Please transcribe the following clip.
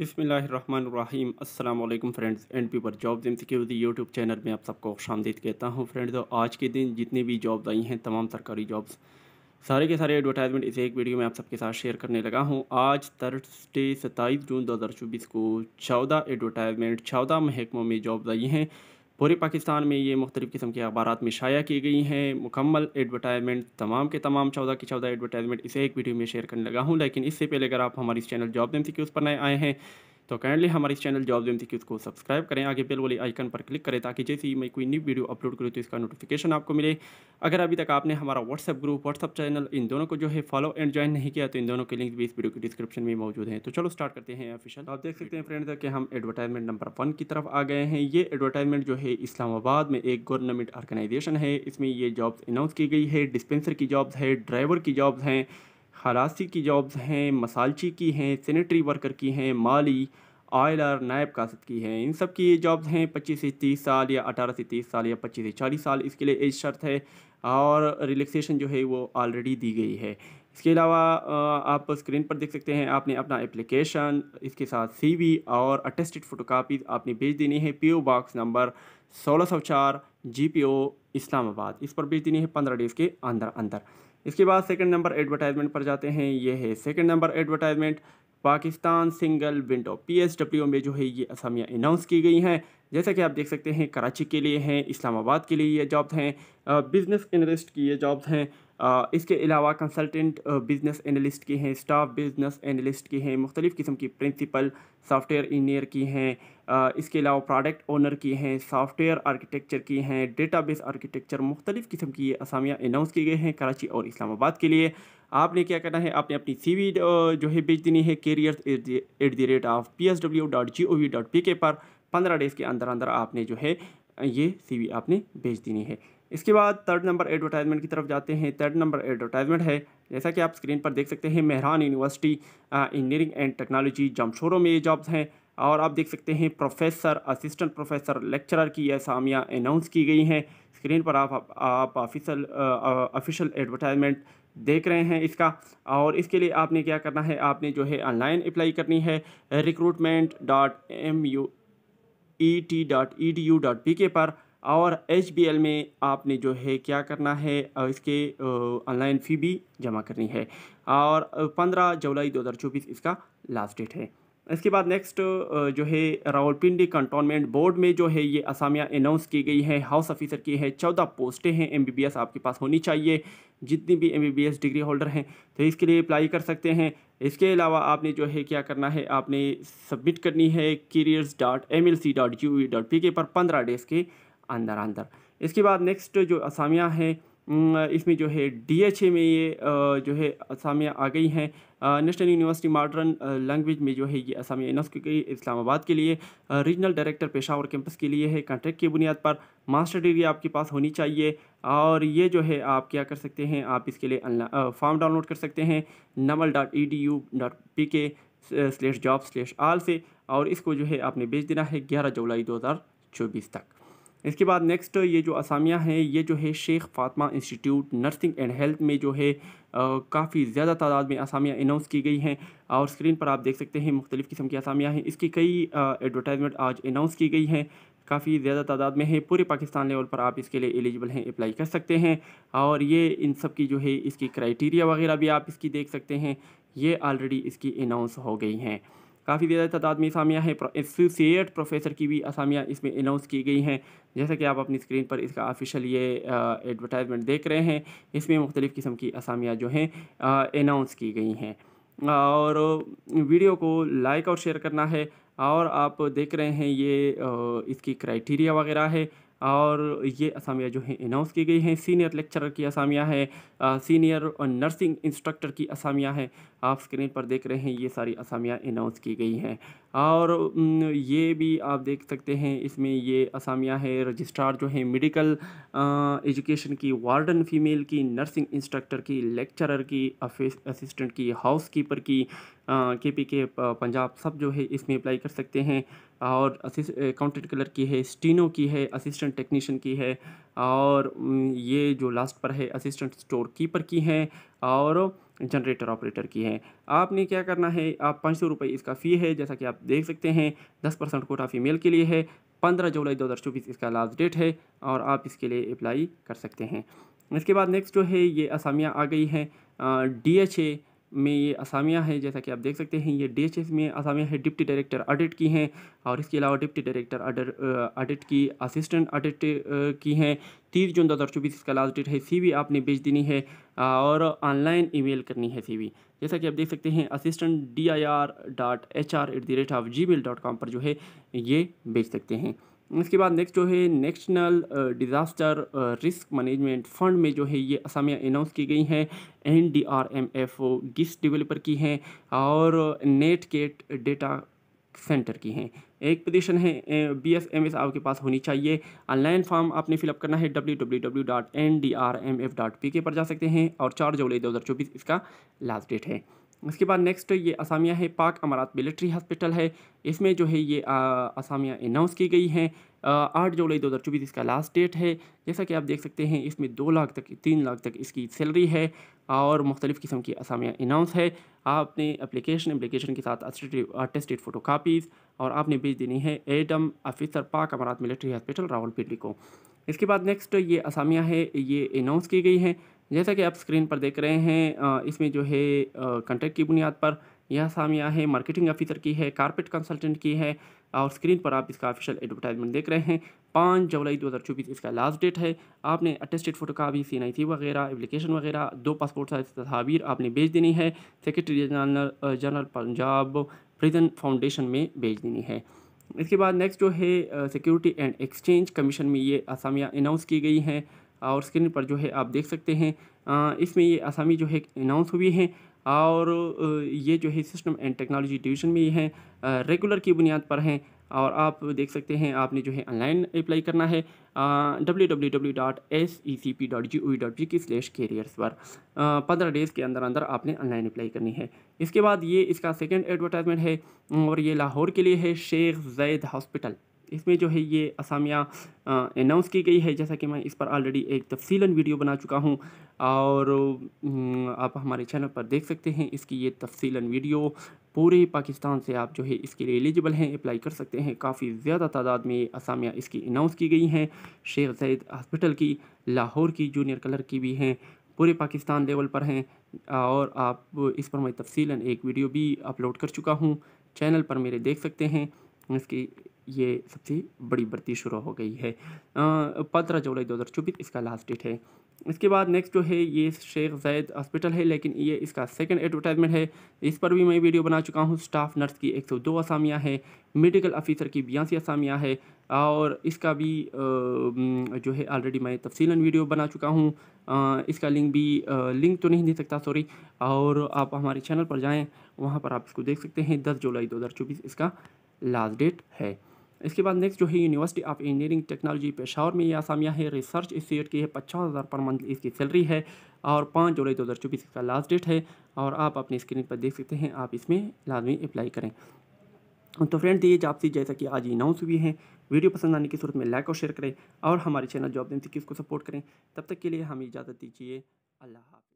बसमीम अल्लाम friends and पीपर job M security YouTube channel में आप सबको खुश आमदीद कहता हूँ फ्रेंड्स आज के दिन जितनी भी जॉब्स आई हैं तमाम सरकारी जॉब्स सारे के सारे एडवर्टाइजमेंट इसे एक वीडियो में आप सबके साथ शेयर करने लगा हूँ आज थर्सडे सत्ताईस जून दो हज़ार चौबीस को चौदह एडवर्टाइजमेंट चौदह महकमों में जॉब्स आई हैं पूरे पाकिस्तान में ये मुख्तलिफ़ किस्म के अखबार में शाया की गई हैं मुकम्मल एडवर्टाइजमेंट तमाम के तमाम चौदह की चौदह एडवर्टाइजमेंट इसे एक वीडियो में शेयर करने लगा हूँ लेकिन इससे पहले अगर आप हमारे इस चैनल जॉब के सी पर नए आए हैं तो काइंडली हमारे चैनल चैनल जॉब्स एम को सब्सक्राइब करें आगे बेल वाले आइकन पर क्लिक करें ताकि जैसे ही मैं कोई न्यू वीडियो अपलोड करूँ तो इसका नोटिफिकेशन आपको मिले अगर अभी तक आपने हमारा व्हाट्सअप ग्रुप व्हाट्सअप चैनल इन दोनों को जो है फॉलो एंड ज्वाइन नहीं किया तो इन दोनों के लिंक भी इस वीडियो के डिस्क्रिप्शन में मौजूद है तो चलो स्टार्ट करते हैं ऑफिशियल आप देख सकते हैं फ्रेंड्स कि हम एडवर्टाइजमेंट नंबर वन की तरफ आ गए हैं ये एडवर्टाइजमेंट जो है इस्लामाबाद में एक गवर्नमेंट ऑर्गेनाइजेशन है इसमें ये जॉब्स अनाउंस की गई है डिस्पेंसर की जॉब्स है ड्राइवर की जॉब्स हैं खलासी की जॉब्स हैं मसालची की हैं सैनिटरी वर्कर की हैं माली आयलर नायब कासद की हैं इन सब की ये जॉब्स हैं पच्चीस से तीस साल या अठारह से तीस साल या पच्चीस से चालीस साल इसके लिए एज शर्त है और रिलैक्सेशन जो है वो ऑलरेडी दी गई है इसके अलावा आप स्क्रीन पर देख सकते हैं आपने अपना एप्लीकेशन इसके साथ सीवी और अटेस्टेड फ़ोटोकापीज आपने भेज देनी है पीओ बॉक्स नंबर सोलह सौ चार जी पी ओ इस्लामाबाद इस पर भेज देनी है पंद्रह डेज़ के अंदर अंदर इसके बाद सेकंड नंबर एडवर्टाइजमेंट पर जाते हैं ये है second number advertisement Pakistan single window P S W में जो है ये असामियाँ अनाउंस की गई हैं जैसा कि आप देख सकते हैं कराची के लिए हैं इस्लामाबाद के लिए ये जॉब्स हैं बिज़नेस एनालिस्ट की ये जॉब्स हैं इसके अलावा कंसल्टेंट बिज़नेस एनालिस्ट की हैं स्टाफ बिज़नेस एनालिस्ट की हैं मुख्तलिफ़ किस्म की प्रिंसिपल सॉफ्टवेयर इंजीनियर की हैं इसके अलावा प्रोडक्ट ओनर की हैं सॉफ्टवेयर आर्किटेक्चर की हैं डेटा बेस आर्किटेक्चर मुख्तलिफ़ किस्म की ये असामियाँ अनाउंस की गई हैं कराची और इस्लामाबाद के लिए आपने क्या करना है आपने अपनी वी जो है भेज देनी है career at the rate of P S W dot G O V dot P K पर पंद्रह डेज़ के अंदर अंदर आपने जो है ये सी आपने भेज देनी है इसके बाद थर्ड नंबर एडवर्टाइजमेंट की तरफ जाते हैं थर्ड नंबर एडवर्टाइजमेंट है जैसा कि आप स्क्रीन पर देख सकते हैं Mehran university engineering and technology जमशोरों में ये जॉब्स हैं और आप देख सकते हैं प्रोफेसर असिस्टेंट प्रोफेसर लेक्चरर की यह सामियाँ अनाउंस की गई हैं स्क्रीन पर आप आप ऑफिसल ऑफिशियल एडवर्टाइजमेंट देख रहे हैं इसका और इसके लिए आपने क्या करना है आपने जो है ऑनलाइन अप्लाई करनी है recruitment dot M U E T dot E U dot P K पर और एच बी एल में आपने जो है क्या करना है इसके ऑनलाइन फ़ी भी जमा करनी है और पंद्रह जुलाई दो हज़ार चौबीस इसका लास्ट डेट है इसके बाद नेक्स्ट जो है रावलपिंडी कंटोनमेंट बोर्ड में जो है ये असामियाँ अनाउंस की गई हैं हाउस ऑफिसर की है चौदह पोस्टें हैं एमबीबीएस आपके पास होनी चाहिए जितनी भी एमबीबीएस डिग्री होल्डर हैं तो इसके लिए अप्लाई कर सकते हैं इसके अलावा आपने जो है क्या करना है आपने सबमिट करनी है careers dot M L C dot U E dot P K पर पंद्रह डेज़ के अंदर अंदर इसके बाद नेक्स्ट जो असामियाँ हैं इसमें जो है डीएचए में ये जो है असामियाँ आ गई हैं नेशनल यूनिवर्सिटी मॉडर्न लैंग्वेज में जो है ये असामिया यूनिवर्सिटी की इस्लामाबाद के लिए रीजनल डायरेक्टर पेशावर कैंपस के लिए है कॉन्ट्रैक्ट की बुनियाद पर मास्टर डिग्री आपके पास होनी चाहिए और ये जो है आप क्या कर सकते हैं आप इसके लिए फॉर्म डाउनलोड कर सकते हैं Namal dot E D U dot P K slash job slash all से और इसको जो है आपने भेज देना है ग्यारह जुलाई दो हज़ार चौबीस तक इसके बाद नेक्स्ट ये जो असामियाँ हैं ये जो है Sheikh Fatima institute nursing and health में जो है काफ़ी ज़्यादा तादाद में असामियाँ अनाउंस की गई हैं और स्क्रीन पर आप देख सकते हैं मुख्तलिफ़ किस्म की असामियाँ हैं इसकी कई एडवर्टाइजमेंट आज अनाउंस की गई हैं काफ़ी ज़्यादा तादाद में है पूरे पाकिस्तान लेवल पर आप इसके लिए एलिजिबल हैं अप्लाई कर सकते हैं और ये इन सब की जो है इसकी क्राइटेरिया वगैरह भी आप इसकी देख सकते हैं ये ऑलरेडी इसकी अनाउंस हो गई हैं काफ़ी ज़्यादा तादाद में असामियाँ हैं एसोसिएट प्रोफेसर की भी असामियाँ इसमें अनाउंस की गई हैं जैसा कि आप अपनी स्क्रीन पर इसका ऑफिशियल ये एडवर्टाइजमेंट देख रहे हैं इसमें मुख्तलिफ़ किस्म की असामियाँ जो हैं अनाउंस की गई हैं और वीडियो को लाइक और शेयर करना है और आप देख रहे हैं ये इसकी क्राइटेरिया वगैरह है और ये असामियाँ जो हैं अनाउंस की गई हैं सीनियर लेक्चरर की असामियाँ हैं सीनियर नर्सिंग इंस्ट्रक्टर की असामियाँ हैं आप स्क्रीन पर देख रहे हैं ये सारी असामियाँ अनाउंस की गई हैं और ये भी आप देख सकते हैं इसमें ये असामिया है रजिस्ट्रार जो है मेडिकल एजुकेशन की वार्डन फीमेल की नर्सिंग इंस्ट्रक्टर की लेक्चरर की असिस्टेंट की हाउस कीपर की के पी के पंजाब सब जो है इसमें अप्लाई कर सकते हैं और अकाउंटेंट कलर की है स्टीनो की है असिस्टेंट टेक्नीशियन की है और ये जो लास्ट पर है असिस्टेंट स्टोर कीपर की है और जनरेटर ऑपरेटर की है आपने क्या करना है आप पाँच सौ रुपये इसका फ़ी है जैसा कि आप देख सकते हैं दस परसेंट कोटा फीमेल के लिए है पंद्रह जुलाई दो हज़ार चौबीस इसका लास्ट डेट है और आप इसके लिए अप्लाई कर सकते हैं इसके बाद नेक्स्ट जो है ये असामियाँ आ गई हैं डी एच ए में ये असामियाँ हैं जैसा कि आप देख सकते हैं ये डी में असामियाँ हैं डिप्टी डायरेक्टर ऑडिट की हैं और इसके अलावा डिप्टी डायरेक्टर ऑडिट की असिस्टेंट ऑडिट की हैं तीस जून दो हज़ार चौबीस इसका लास्ट डेट है सीवी आपने भेज देनी है और ऑनलाइन ईमेल करनी है सीवी जैसा कि आप देख सकते हैं assistant D I R dot H R at the rate of gmail dot com पर जो है ये भेज सकते हैं इसके बाद नेक्स्ट जो है national disaster risk management fund में जो है ये असामिया अनाउंस की गई हैं N D R M F GIS developer की हैं और नेट केट डेटा सेंटर की हैं एक पोजीशन है बी एस एम एस आपके पास होनी चाहिए ऑनलाइन फॉर्म आपने फिलअप करना है W W W dot N D R M F P K पर जा सकते हैं और चार जुलाई दो हज़ार चौबीस इसका लास्ट डेट है उसके बाद नेक्स्ट ये असामिया है पाक अमारात मिलिट्री हॉस्पिटल है इसमें जो है ये असामिया अनाउंस की गई हैं आठ जुलाई दो हज़ार चौबीस इसका लास्ट डेट है जैसा कि आप देख सकते हैं इसमें दो लाख तक तीन लाख तक इसकी सैलरी है और मुख्तलिफ़ किस्म की असामिया अनाउंस है आपने अपलिकेशन अपलिकेशन के साथ अटेस्टेड फ़ोटो कापीज़ और आपने भेज देनी है एडम ऑफिसर पाक अमारात मिलिट्री हॉस्पिटल रावलपिंडी को इसके बाद नेक्स्ट ये असामिया है ये अनाउंस की गई हैं जैसा कि आप स्क्रीन पर देख रहे हैं इसमें जो है कंटेक्ट की बुनियाद पर यह सामिया है मार्केटिंग ऑफिसर की है कारपेट कंसल्टेंट की है और स्क्रीन पर आप इसका ऑफिशियल एडवर्टाइजमेंट देख रहे हैं पाँच जुलाई दो हज़ार चौबीस इसका लास्ट डेट है आपने attested photo copy C N वगैरह एप्लीकेशन वगैरह दो पासपोर्ट साइज तस्वीर आपने भेज देनी है secretary general general Punjab prison foundation में भेज देनी है इसके बाद नेक्स्ट जो है सिक्योरिटी एंड एक्सचेंज कमीशन में ये असामियाँ अनाउंस की गई हैं और स्क्रीन पर जो है आप देख सकते हैं इसमें ये आसामी जो है अनाउंस हुई हैं और ये जो है सिस्टम एंड टेक्नोलॉजी डिवीज़न में ये हैं रेगुलर की बुनियाद पर हैं और आप देख सकते हैं आपने जो है ऑनलाइन अप्लाई करना है W W W dot S E C P dot G O dot G K slash carriers पर पंद्रह डेज़ के अंदर अंदर आपने ऑनलाइन अप्लाई करनी है इसके बाद ये इसका सेकेंड एडवर्टाइजमेंट है और ये लाहौर के लिए है शेख जैद हॉस्पिटल इसमें जो है ये असामियाँ अनाउंस की गई है जैसा कि मैं इस पर ऑलरेडी एक तफसीला वीडियो बना चुका हूँ और आप हमारे चैनल पर देख सकते हैं इसकी ये तफसीला वीडियो पूरे पाकिस्तान से आप जो है इसके लिए एलिजिबल हैं अप्लाई कर सकते हैं काफ़ी ज़्यादा तादाद में असामियाँ इसकी अनाउंस की गई हैं शेख जैद हॉस्पिटल की लाहौर की जूनियर कलर की भी हैं पूरे पाकिस्तान लेवल पर हैं और आप इस पर मैं तफसीला एक वीडियो भी अपलोड कर चुका हूँ चैनल पर मेरे देख सकते हैं इसकी ये सबसे बड़ी भर्ती शुरू हो गई है पंद्रह जुलाई दो हज़ार चौबीस इसका लास्ट डेट है इसके बाद नेक्स्ट जो है ये शेख जैद हॉस्पिटल है लेकिन ये इसका सेकंड एडवर्टाइजमेंट है इस पर भी मैं वीडियो बना चुका हूँ स्टाफ नर्स की 102 आसामियाँ हैं मेडिकल ऑफिसर की बयासी आसामियाँ है और इसका भी जो है ऑलरेडी मैं तफसीला वीडियो बना चुका हूँ इसका लिंक भी लिंक तो नहीं दे सकता सॉरी और आप हमारे चैनल पर जाएँ वहाँ पर आप इसको देख सकते हैं दस जुलाई दो इसका लास्ट डेट है इसके बाद नेक्स्ट जो है university of engineering technology Peshawar में यह आसामिया है रिसर्च इंस्टीट्यूट की है पचास हज़ार पर मंथ इसकी सैलरी है और पाँच जुलाई दो हज़ार चौबीस इसका लास्ट डेट है और आप अपनी स्क्रीन पर देख सकते हैं आप इसमें लाजमी अप्लाई करें तो फ्रेंड ये जॉब सी जैसा कि आज अनाउंस हुई है वीडियो पसंद आने की सूरत में लाइक और शेयर करें और हमारे चैनल जॉब दिन सिक्किस को सपोर्ट करें तब तक के लिए हमें इजाज़त दीजिए अल्लाह हाफ